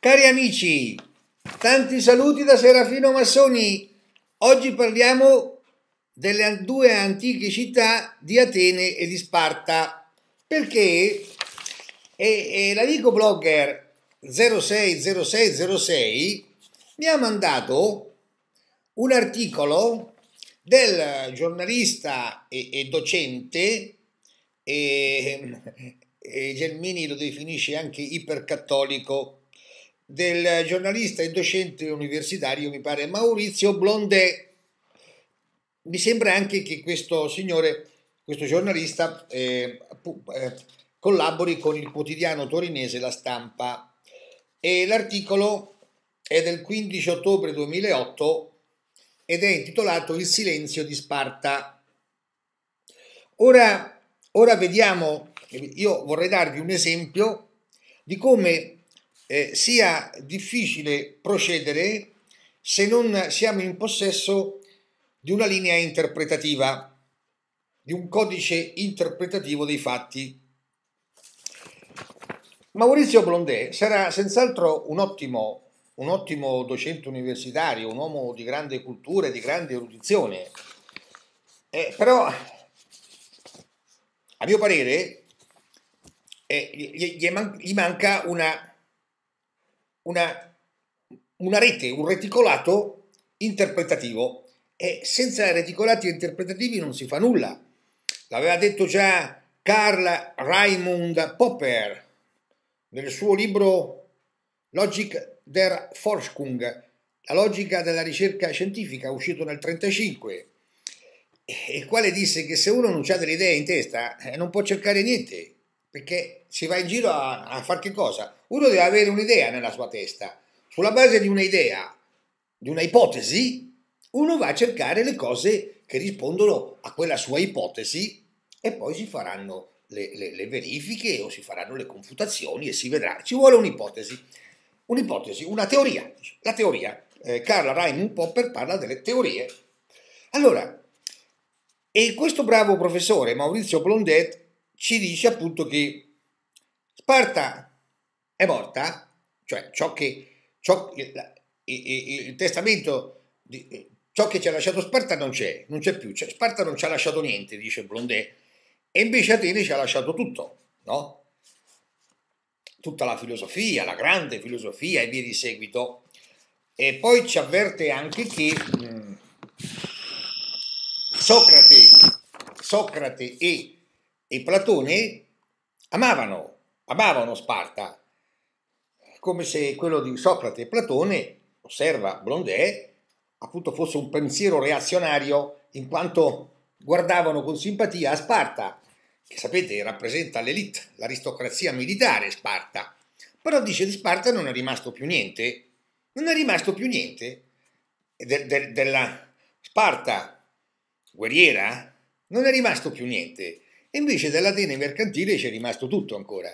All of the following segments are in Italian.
Cari amici, tanti saluti da Serafino Massoni. Oggi parliamo delle due antiche città di Atene e di Sparta. Perché, e, e la dico blogger 060606 mi ha mandato un articolo del giornalista e, e docente ehm, e, e Gelmini lo definisce anche ipercattolico del giornalista e docente universitario, mi pare Maurizio Blondet. Mi sembra anche che questo signore, questo giornalista, eh, eh, collabori con il quotidiano torinese La Stampa e l'articolo è del 15 ottobre 2008 ed è intitolato Il silenzio di Sparta. Ora, ora vediamo, io vorrei darvi un esempio di come eh, sia difficile procedere se non siamo in possesso di una linea interpretativa, di un codice interpretativo dei fatti. Maurizio Blondet sarà senz'altro un ottimo, un ottimo docente universitario, un uomo di grande cultura e di grande erudizione, eh, però a mio parere eh, gli, gli, gli manca una una, una rete, un reticolato interpretativo e senza reticolati interpretativi non si fa nulla. L'aveva detto già Karl Raimund Popper nel suo libro Logik der Forschung, la logica della ricerca scientifica, uscito nel 1935, il quale disse che se uno non ha delle idee in testa eh, non può cercare niente perché si va in giro a, a far che cosa? Uno deve avere un'idea nella sua testa, sulla base di un'idea, di una ipotesi, uno va a cercare le cose che rispondono a quella sua ipotesi e poi si faranno le, le, le verifiche o si faranno le confutazioni e si vedrà. Ci vuole un'ipotesi, un'ipotesi, una teoria. La teoria, eh, Carla Raimund Popper parla delle teorie. Allora, e questo bravo professore Maurizio Blondet ci dice appunto che Sparta è morta, cioè ciò che ciò, il, il, il, testamento, di, eh, ciò che ci ha lasciato Sparta non c'è, non c'è più, cioè, Sparta non ci ha lasciato niente, dice Blondet, e invece Atene ci ha lasciato tutto, no? Tutta la filosofia, la grande filosofia e via di seguito. E poi ci avverte anche che mh, mm, Socrate, Socrate e e Platone amavano, amavano Sparta, come se quello di Socrate e Platone, osserva Blondet, appunto fosse un pensiero reazionario in quanto guardavano con simpatia a Sparta, che sapete rappresenta l'elite, l'aristocrazia militare Sparta. Però dice di Sparta non è rimasto più niente, non è rimasto più niente de, de, della Sparta guerriera, non è rimasto più niente. E invece dell'Atene mercantile c'è rimasto tutto ancora.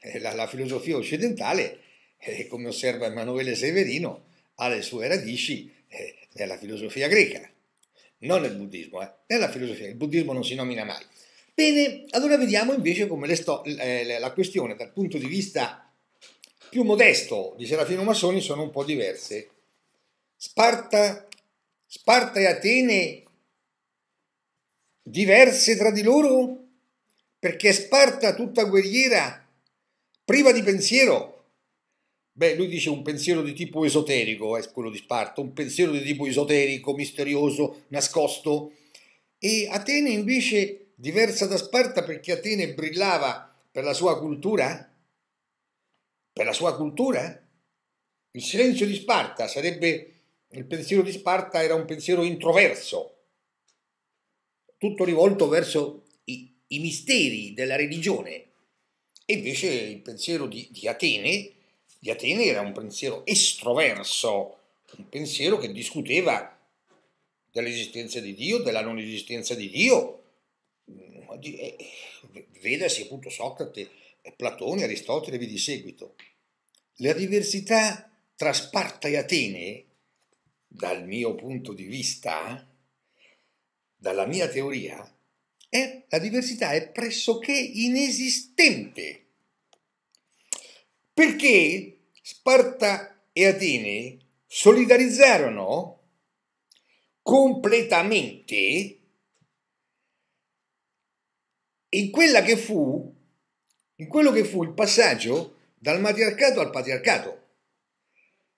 Eh, la, la filosofia occidentale, eh, come osserva Emanuele Severino, ha le sue radici eh, nella filosofia greca, non nel buddismo, eh, nella filosofia, il buddismo non si nomina mai. Bene, allora vediamo invece come la questione dal punto di vista più modesto di Serafino Massoni sono un po' diverse. Sparta, Sparta e Atene diverse tra di loro? Perché Sparta tutta guerriera, priva di pensiero. Beh, lui dice un pensiero di tipo esoterico, è eh, quello di Sparta, un pensiero di tipo esoterico, misterioso, nascosto. E Atene invece diversa da Sparta perché Atene brillava per la sua cultura? Per la sua cultura? Il silenzio di Sparta sarebbe, il pensiero di Sparta era un pensiero introverso, tutto rivolto verso i, i misteri della religione. E invece il pensiero di, di, Atene, di Atene era un pensiero estroverso, un pensiero che discuteva dell'esistenza di Dio, della non esistenza di Dio. Mm, eh, Vedasi appunto Socrate, Platone, Aristotele vi di seguito. La diversità tra Sparta e Atene, dal mio punto di vista, dalla mia teoria, è, la diversità è pressoché inesistente. Perché Sparta e Atene solidarizzarono completamente in quella che fu in quello che fu il passaggio dal matriarcato al patriarcato.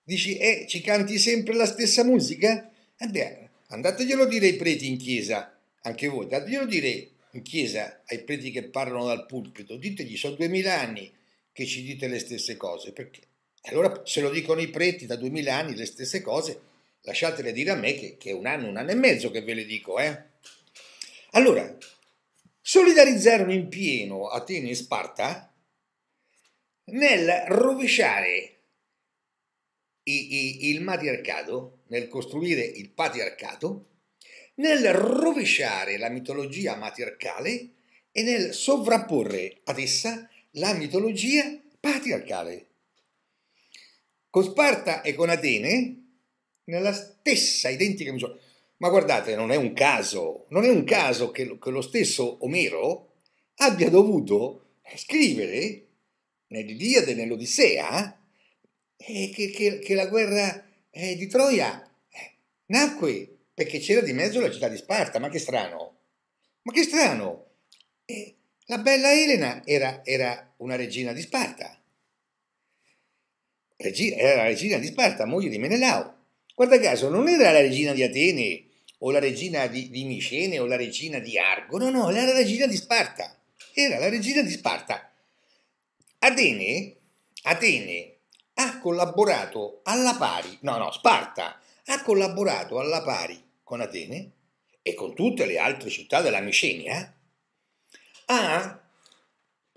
Dici, eh, ci canti sempre la stessa musica? Andiamo. Eh Andateglielo dire ai preti in chiesa, anche voi, dateglielo dire in chiesa ai preti che parlano dal pulpito, ditegli sono duemila anni che ci dite le stesse cose, perché allora se lo dicono i preti da duemila anni le stesse cose, lasciatele dire a me che, che è un anno, un anno e mezzo che ve le dico, eh? Allora, solidarizzarono in pieno Atene e Sparta nel rovesciare i, i, il matriarcato nel costruire il patriarcato, nel rovesciare la mitologia matriarcale e nel sovrapporre ad essa la mitologia patriarcale. Con Sparta e con Atene, nella stessa identica misura. Ma guardate, non è un caso, non è un caso che, che lo stesso Omero abbia dovuto scrivere nell'Iliade e nell'Odissea eh, che, che, che la guerra eh, di Troia eh, nacque perché c'era di mezzo la città di Sparta, ma che strano, ma che strano, eh, la bella Elena era, era una regina di Sparta, regina, era la regina di Sparta, moglie di Menelao, guarda caso non era la regina di Atene o la regina di, di Micene o la regina di Argo, no, no, era la regina di Sparta, era la regina di Sparta. Atene, Atene ha collaborato alla pari, no no, Sparta ha collaborato alla pari con Atene e con tutte le altre città della Micenia a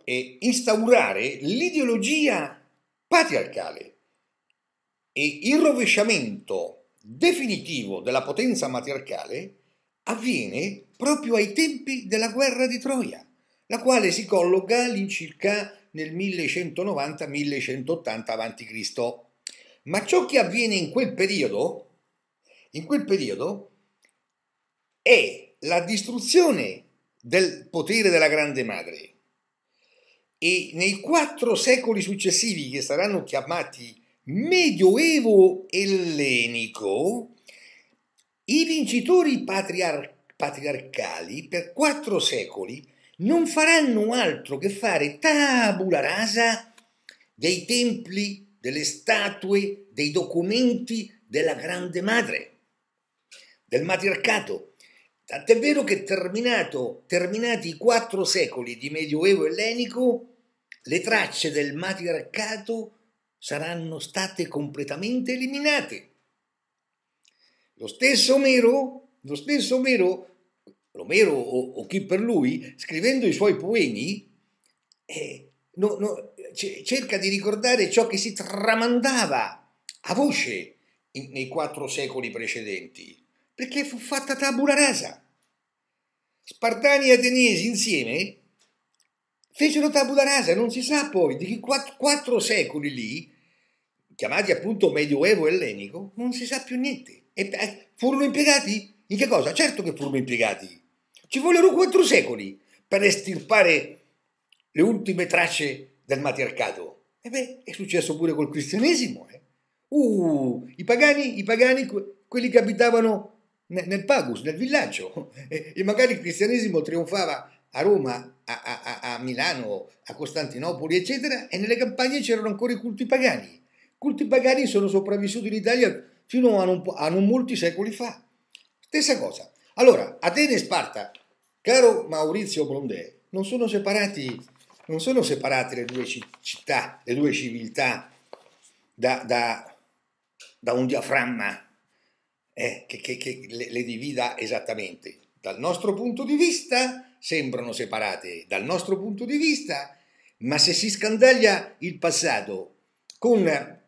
eh, instaurare l'ideologia patriarcale e il rovesciamento definitivo della potenza matriarcale avviene proprio ai tempi della guerra di Troia, la quale si colloca all'incirca nel 1190-1180 a.C. Ma ciò che avviene in quel periodo, in quel periodo è la distruzione del potere della Grande Madre. E nei quattro secoli successivi, che saranno chiamati Medioevo ellenico, i vincitori patriar- patriarcali per quattro secoli non faranno altro che fare tabula rasa dei templi, delle statue, dei documenti della Grande Madre, del matriarcato. Tant'è vero che terminato, terminati i quattro secoli di Medioevo ellenico, le tracce del matriarcato saranno state completamente eliminate. Lo stesso Omero, lo stesso Omero Romero o, o chi per lui, scrivendo i suoi poemi, eh, no, no, cerca di ricordare ciò che si tramandava a voce in, nei quattro secoli precedenti, perché fu fatta tabula rasa. Spartani e Ateniesi insieme fecero tabula rasa, non si sa poi di che quattro, quattro secoli lì, chiamati appunto Medioevo ellenico, non si sa più niente. E, eh, furono impiegati? In che cosa? Certo che furono impiegati ci vogliono quattro secoli per estirpare le ultime tracce del matriarcato. E eh beh, è successo pure col cristianesimo. Eh? Uh, i pagani, i pagani, quelli che abitavano nel pagus, nel villaggio. Eh, e magari il cristianesimo trionfava a Roma, a, a, a, Milano, a Costantinopoli, eccetera, e nelle campagne c'erano ancora i culti pagani. Culti pagani sono sopravvissuti in Italia fino a non, a non molti secoli fa. Stessa cosa. Allora, Atene e Sparta Caro Maurizio Blondè, non sono, non sono separate le due città, le due civiltà da, da, da un diaframma eh, che, che, che le, le divida esattamente. Dal nostro punto di vista sembrano separate, dal nostro punto di vista, ma se si scandaglia il passato con,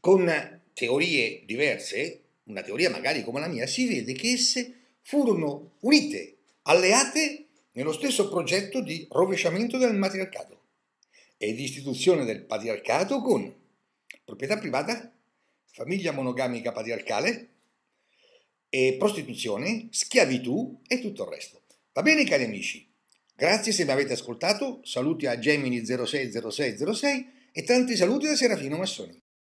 con teorie diverse, una teoria magari come la mia, si vede che esse furono unite alleate nello stesso progetto di rovesciamento del matriarcato e di istituzione del patriarcato con proprietà privata, famiglia monogamica patriarcale, e prostituzione, schiavitù e tutto il resto. Va bene cari amici? Grazie se mi avete ascoltato, saluti a Gemini 060606 e tanti saluti da Serafino Massoni.